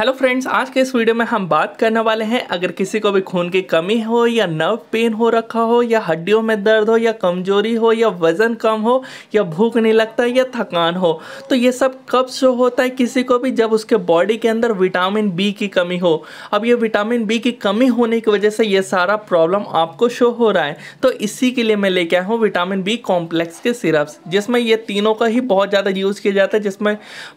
hello friends आज के इस वीडियो में हम बात करने वाले हैं अगर किसी को भी खून की कमी हो या नर्व पेन हो रखा हो या हड्डियों में दर्द हो या कमजोरी हो या वज़न कम हो या भूख नहीं लगता या थकान हो तो ये सब कब शो होता है किसी को भी जब उसके बॉडी के अंदर विटामिन बी की कमी हो अब ये विटामिन बी की कमी होने की वजह से ये सारा प्रॉब्लम आपको शो हो रहा है तो इसी के लिए मैं लेके आया हूँ विटामिन बी कॉम्प्लेक्स के सिरप्स जिसमें ये तीनों का ही बहुत ज़्यादा यूज़ किया जाता है जिसमें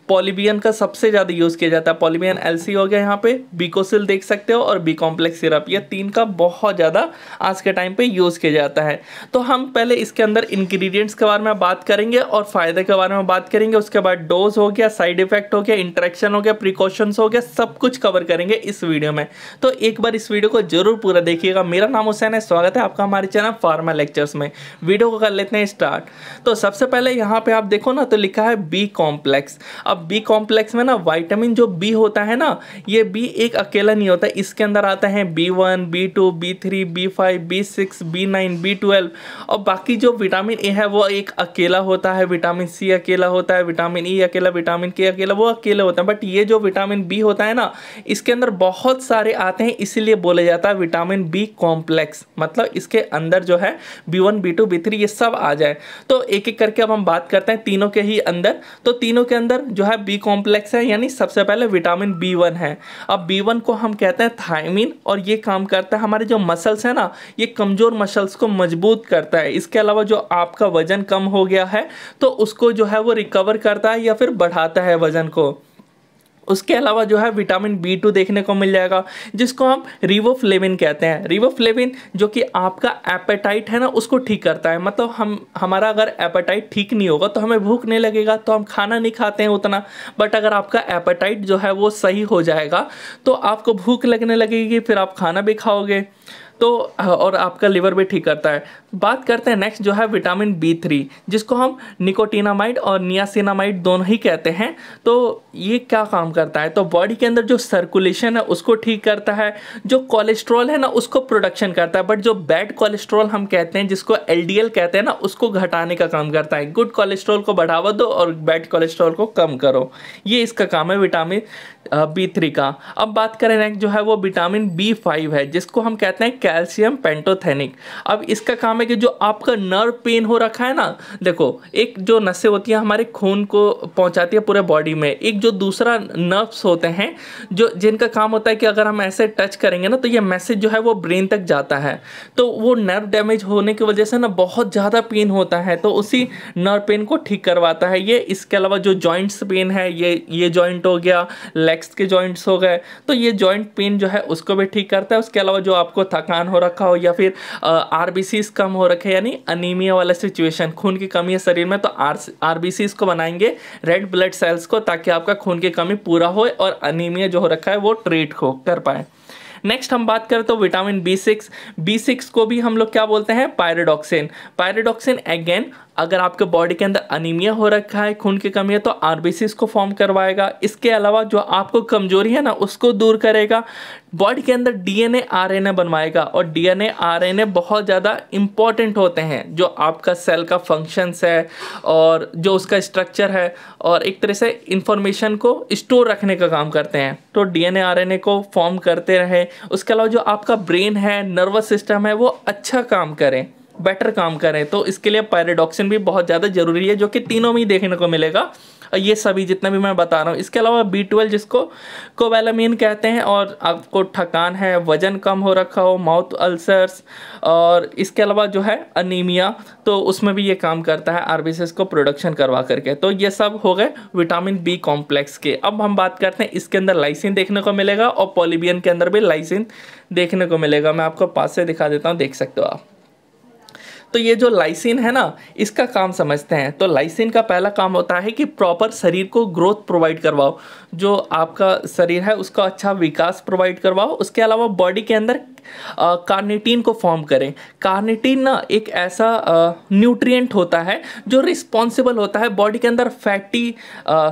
पॉलीबियन का सबसे ज़्यादा यूज़ किया जाता है पॉलीबियन एलसी हो गया यहाँ पे बीकोसिल देख सकते हो और बी कॉम्प्लेक्स सिरप ये तीन का बहुत ज़्यादा आज के टाइम पे यूज़ किया जाता है तो हम पहले इसके अंदर इंग्रेडिएंट्स के बारे में बात करेंगे और फ़ायदे के बारे में बात करेंगे उसके बाद डोज हो गया साइड इफेक्ट हो गया इंट्रैक्शन हो गया प्रिकॉशंस हो गया सब कुछ कवर करेंगे इस वीडियो में तो एक बार इस वीडियो को जरूर पूरा देखिएगा मेरा नाम हुसैन है स्वागत है आपका हमारे चैनल फार्मा लेक्चर्स में वीडियो को कर लेते हैं स्टार्ट तो सबसे पहले यहाँ पर आप देखो ना तो लिखा है बी कॉम्प्लेक्स अब बी कॉम्प्लेक्स में ना वाइटामिन जो बी होता है है ना ये बी एक अकेला नहीं होता इसके अंदर आता है B one B two B three B five B six B nine B twelve और बाकी जो विटामिन ए है वो एक अकेला होता है विटामिन सी अकेला होता है विटामिन ई e अकेला विटामिन के अकेला वो अकेला होता है बट ये जो विटामिन बी होता है ना इसके अंदर बहुत सारे आते हैं इसीलिए बोला जाता है विटामिन बी कॉम्प्लेक्स मतलब इसके अंदर जो है B one B two B three ये सब आ जाए तो एक एक करके अब हम बात करते हैं तीनों के ही अंदर तो तीनों के अंदर जो है बी कॉम्प्लेक्स है यानी सबसे पहले विटामिन B बी वन है अब बी वन को हम कहते हैं थायमिन और ये काम करता है हमारे जो मसल्स हैं ना ये कमज़ोर मसल्स को मजबूत करता है इसके अलावा जो आपका वज़न कम हो गया है तो उसको जो है वो रिकवर करता है या फिर बढ़ाता है वज़न को उसके अलावा जो है विटामिन बी टू देखने को मिल जाएगा जिसको हम रिवोफ्लेविन कहते हैं रिवोफ्लेविन जो कि आपका एपेटाइट है ना उसको ठीक करता है मतलब हम हमारा अगर एपेटाइट ठीक नहीं होगा तो हमें भूख नहीं लगेगा तो हम खाना नहीं खाते हैं उतना बट अगर आपका एपेटाइट जो है वो सही हो जाएगा तो आपको भूख लगने लगेगी फिर आप खाना भी खाओगे तो और आपका लीवर भी ठीक करता है बात करते हैं नेक्स्ट जो है विटामिन बी थ्री जिसको हम निकोटीनामाइड और नियासिनामाइड दोनों ही कहते हैं तो ये क्या काम करता है तो बॉडी के अंदर जो सर्कुलेशन है उसको ठीक करता है जो कोलेस्ट्रॉल है ना उसको प्रोडक्शन करता है बट जो बैड कोलेस्ट्रॉल हम कहते हैं जिसको एल कहते हैं ना उसको घटाने का काम करता है गुड कोलेस्ट्रॉल को बढ़ावा दो और बैड कोलेस्ट्रॉल को कम करो ये इसका काम है विटामिन बी थ्री का अब बात करें नेक्स्ट जो है वो विटामिन बी फाइव है जिसको हम कहते हैं कैल्शियम पेंटोथेनिक अब इसका काम है में कि जो आपका नर्व पेन हो रखा है ना देखो एक जो नसें होती हैं हमारे खून को पहुंचाती है पूरे बॉडी में एक जो दूसरा नर्व्स होते हैं जो जिनका काम होता है कि अगर हम ऐसे टच करेंगे ना तो ये मैसेज जो है वो ब्रेन तक जाता है तो वो नर्व डैमेज होने की वजह से ना बहुत ज़्यादा पेन होता है तो उसी नर्व पेन को ठीक करवाता है ये इसके अलावा जो जॉइंट्स पेन है ये ये जॉइंट हो गया लेग्स के जॉइंट्स हो गए तो ये जॉइंट पेन जो है उसको भी ठीक करता है उसके अलावा जो आपको थकान हो रखा हो या फिर आर कम कम हो रखे यानी अनीमिया वाला सिचुएशन खून की कमी है शरीर में तो आर आरबीसी इसको बनाएंगे रेड ब्लड सेल्स को ताकि आपका खून की कमी पूरा हो और अनीमिया जो हो रखा है वो ट्रीट हो कर पाए नेक्स्ट हम बात करें तो vitamin B six B six को भी हम लोग क्या बोलते हैं पायरेडॉक्सिन पायरेडॉक्सिन अगेन अगर आपके बॉडी के अंदर अनिमिया हो रखा है खून की कमी है तो आर को फॉर्म करवाएगा इसके अलावा जो आपको कमजोरी है ना उसको दूर करेगा बॉडी के अंदर डीएनए आरएनए बनवाएगा और डीएनए आरएनए बहुत ज़्यादा इम्पॉर्टेंट होते हैं जो आपका सेल का फंक्शंस है और जो उसका स्ट्रक्चर है और एक तरह से इंफॉर्मेशन को स्टोर रखने का काम करते हैं तो डी एन को फॉर्म करते रहे उसके अलावा जो आपका ब्रेन है नर्वस सिस्टम है वो अच्छा काम करें बेटर काम करें तो इसके लिए पैराडॉक्सन भी बहुत ज़्यादा ज़रूरी है जो कि तीनों में ही देखने को मिलेगा ये सभी जितना भी मैं बता रहा हूँ इसके अलावा बी ट्वेल्व जिसको कोवेलामीन कहते हैं और आपको थकान है वज़न कम हो रखा हो माउथ अल्सर्स और इसके अलावा जो है अनीमिया तो उसमें भी ये काम करता है आर को प्रोडक्शन करवा करके तो ये सब हो गए विटामिन बी कॉम्प्लेक्स के अब हम बात करते हैं इसके अंदर लाइसिन देखने को मिलेगा और पॉलीबियन के अंदर भी लाइसिन देखने को मिलेगा मैं आपको पास से दिखा देता हूँ देख सकते हो आप तो ये जो लाइसिन है ना इसका काम समझते हैं तो लाइसिन का पहला काम होता है कि प्रॉपर शरीर को ग्रोथ प्रोवाइड करवाओ जो आपका शरीर है उसका अच्छा विकास प्रोवाइड करवाओ उसके अलावा बॉडी के अंदर कार्निटीन को फॉर्म करें कार्निटीन ना एक ऐसा न्यूट्रिएंट होता है जो रिस्पॉन्सिबल होता है बॉडी के अंदर फैटी आ,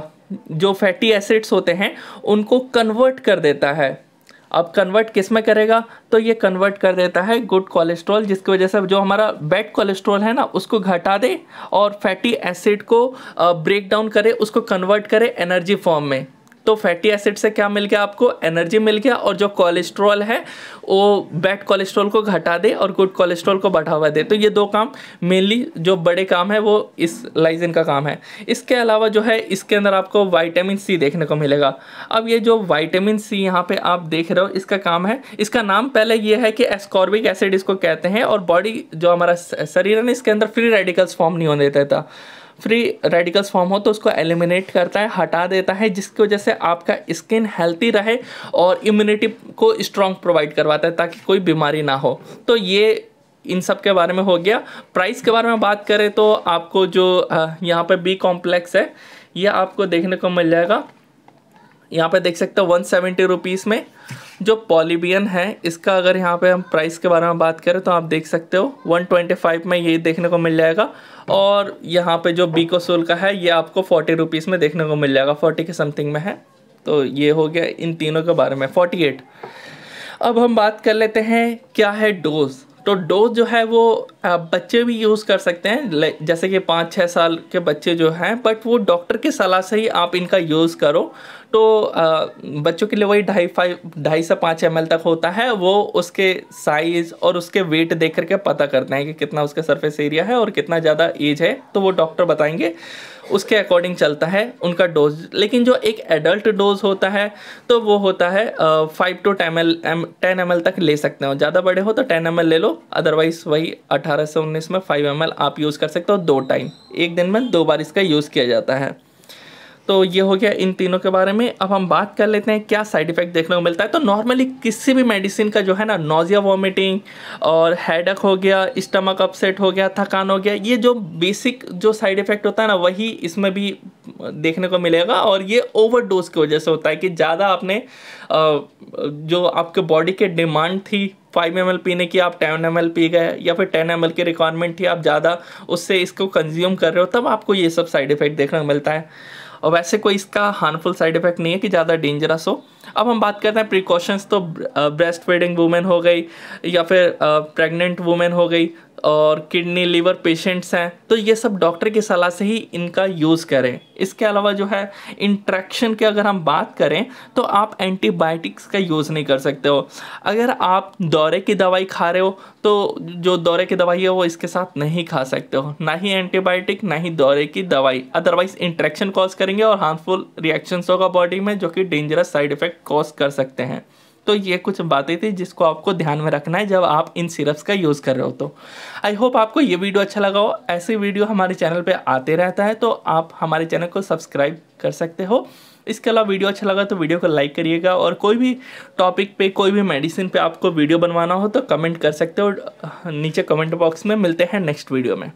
जो फैटी एसिड्स होते हैं उनको कन्वर्ट कर देता है अब कन्वर्ट किस में करेगा तो ये कन्वर्ट कर देता है गुड कोलेस्ट्रॉल जिसकी वजह से जो हमारा बैड कोलेस्ट्रॉल है ना उसको घटा दे और फैटी एसिड को ब्रेक डाउन करे उसको कन्वर्ट करे एनर्जी फॉर्म में तो फैटी एसिड से क्या मिल गया आपको एनर्जी मिल गया और जो कोलेस्ट्रॉल है वो बैड कोलेस्ट्रॉल को घटा दे और गुड कोलेस्ट्रॉल को बढ़ावा दे तो ये दो काम मेनली जो बड़े काम है वो इस लाइजिन का काम है इसके अलावा जो है इसके अंदर आपको वाइटामिन सी देखने को मिलेगा अब ये जो वाइटामिन सी यहाँ पर आप देख रहे हो इसका काम है इसका नाम पहले ये है कि एस्कॉर्बिक एसिड इसको कहते हैं और बॉडी जो हमारा शरीर है ना इसके अंदर फ्री रेडिकल्स फॉर्म नहीं होने देता फ्री रेडिकल्स फॉर्म हो तो उसको एलिमिनेट करता है हटा देता है जिसकी वजह से आपका स्किन हेल्थी रहे और इम्यूनिटी को स्ट्रॉन्ग प्रोवाइड करवाता है ताकि कोई बीमारी ना हो तो ये इन सब के बारे में हो गया प्राइस के बारे में बात करें तो आपको जो यहाँ पे बी कॉम्प्लेक्स है ये आपको देखने को मिल जाएगा यहाँ पे देख सकते हो वन सेवेंटी रुपीज़ में जो पॉलीबियन है इसका अगर यहाँ पे हम प्राइस के बारे में बात करें तो आप देख सकते हो 125 में ये देखने को मिल जाएगा और यहाँ पे जो बीकोसोल का है ये आपको फोर्टी रुपीज़ में देखने को मिल जाएगा फोर्टी के समथिंग में है तो ये हो गया इन तीनों के बारे में फोर्टी एट अब हम बात कर लेते हैं क्या है डोज़ तो डोज जो है वो बच्चे भी यूज़ कर सकते हैं जैसे कि पाँच छः साल के बच्चे जो हैं बट वो डॉक्टर की सलाह से ही आप इनका यूज़ करो तो बच्चों के लिए वही ढाई फाइव ढाई से पाँच एम तक होता है वो उसके साइज़ और उसके वेट देख करके पता करते हैं कि कितना उसका सरफेस एरिया है और कितना ज़्यादा एज है तो वो डॉक्टर बताएंगे उसके अकॉर्डिंग चलता है उनका डोज लेकिन जो एक एडल्ट डोज होता है तो वो होता है five to ten L M ten M तक ले सकते हो ज़्यादा बड़े हो तो टेन एम ले लो अदरवाइज़ वही अठारह से उन्नीस में फाइव एम आप यूज़ कर सकते हो दो टाइम एक दिन में दो बार इसका यूज़ किया जाता है तो ये हो गया इन तीनों के बारे में अब हम बात कर लेते हैं क्या साइड इफेक्ट देखने को मिलता है तो नॉर्मली किसी भी मेडिसिन का जो है ना नोजिया वॉमिटिंग और हेडक हो गया स्टमक अपसेट हो गया थकान हो गया ये जो बेसिक जो साइड इफेक्ट होता है ना वही इसमें भी देखने को मिलेगा और ये ओवरडोज की वजह से होता है कि ज़्यादा आपने जो आपके बॉडी के डिमांड थी फाइव एम पीने की आप टेन एम पी गए या फिर टेन एम की रिक्वायरमेंट थी आप ज़्यादा उससे इसको कंज्यूम कर रहे हो तब आपको ये सब साइड इफ़ेक्ट देखने को मिलता है और वैसे कोई इसका हार्मफुल साइड इफेक्ट नहीं है कि ज़्यादा डेंजरस हो अब हम बात करते हैं प्रिकॉशंस तो ब्रेस्ट फीडिंग वूमेन हो गई या फिर प्रेग्नेंट uh, वूमेन हो गई और किडनी लीवर पेशेंट्स हैं तो ये सब डॉक्टर की सलाह से ही इनका यूज़ करें इसके अलावा जो है इंट्रैक्शन की अगर हम बात करें तो आप एंटीबायोटिक्स का यूज़ नहीं कर सकते हो अगर आप दौरे की दवाई खा रहे हो तो जो दौरे की दवाई है वो इसके साथ नहीं खा सकते हो ना ही एंटीबायोटिक ना ही दौरे की दवाई अदरवाइज इंट्रैक्शन कॉज करेंगे और हार्मफुल रिएक्शंस होगा बॉडी में जो कि डेंजरस साइड इफेक्ट कॉज कर सकते हैं तो ये कुछ बातें थी जिसको आपको ध्यान में रखना है जब आप इन सिरप्स का यूज़ कर रहे हो तो आई होप आपको ये वीडियो अच्छा लगा हो ऐसे वीडियो हमारे चैनल पे आते रहता है तो आप हमारे चैनल को सब्सक्राइब कर सकते हो इसके अलावा वीडियो अच्छा लगा तो वीडियो को लाइक करिएगा और कोई भी टॉपिक पे कोई भी मेडिसिन पे आपको वीडियो बनवाना हो तो कमेंट कर सकते हो नीचे कमेंट बॉक्स में मिलते हैं नेक्स्ट वीडियो में